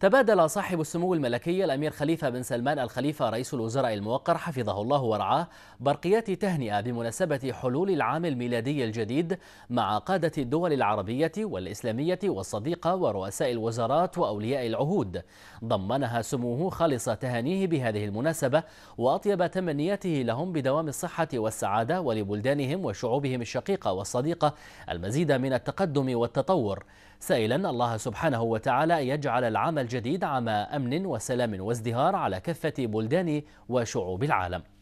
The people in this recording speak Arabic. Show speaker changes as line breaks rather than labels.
تبادل صاحب السمو الملكي الأمير خليفة بن سلمان الخليفة رئيس الوزراء الموقر حفظه الله ورعاه برقيات تهنئة بمناسبة حلول العام الميلادي الجديد مع قادة الدول العربية والإسلامية والصديقة ورؤساء الوزارات وأولياء العهود ضمنها سموه خالص تهانيه بهذه المناسبة وأطيب تمنياته لهم بدوام الصحة والسعادة ولبلدانهم وشعوبهم الشقيقة والصديقة المزيد من التقدم والتطور سائلا الله سبحانه وتعالى يجعل العام الجديد عام أمن وسلام وازدهار على كافة بلدان وشعوب العالم